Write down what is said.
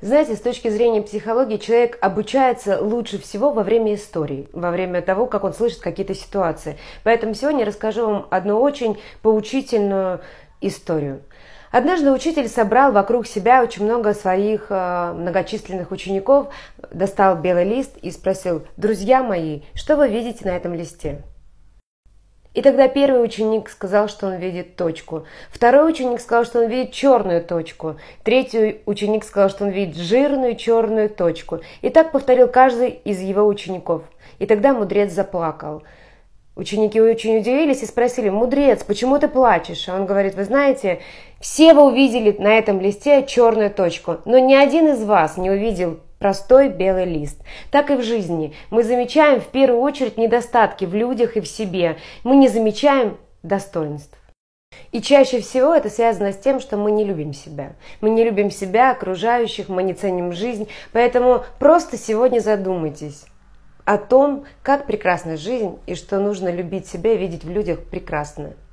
Знаете, с точки зрения психологии, человек обучается лучше всего во время истории, во время того, как он слышит какие-то ситуации. Поэтому сегодня расскажу вам одну очень поучительную историю. Однажды учитель собрал вокруг себя очень много своих э, многочисленных учеников, достал белый лист и спросил, «Друзья мои, что вы видите на этом листе?» И тогда первый ученик сказал, что он видит точку. Второй ученик сказал, что он видит черную точку. Третий ученик сказал, что он видит жирную черную точку. И так повторил каждый из его учеников. И тогда мудрец заплакал. Ученики очень удивились и спросили, «Мудрец, почему ты плачешь?» а он говорит, «Вы знаете, все вы увидели на этом листе черную точку, но ни один из вас не увидел Простой белый лист. Так и в жизни. Мы замечаем в первую очередь недостатки в людях и в себе. Мы не замечаем достоинств. И чаще всего это связано с тем, что мы не любим себя. Мы не любим себя, окружающих, мы не ценим жизнь. Поэтому просто сегодня задумайтесь о том, как прекрасна жизнь и что нужно любить себя и видеть в людях прекрасное.